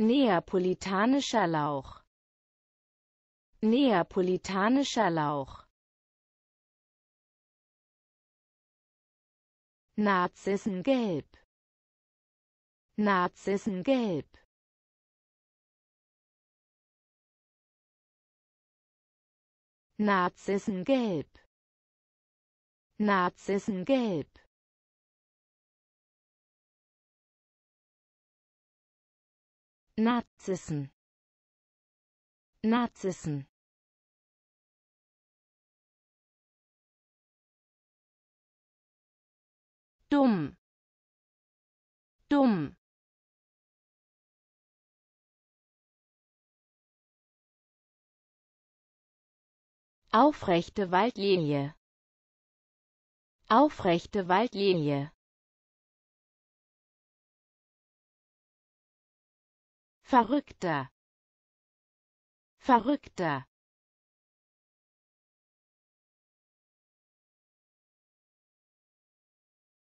Neapolitanischer Lauch Neapolitanischer Lauch Narzissengelb Narzissengelb Narzissengelb Narzissengelb Narzissen Narzissen dumm dumm aufrechte Waldlinie. aufrechte Waldlinie. Verrückter. Verrückter.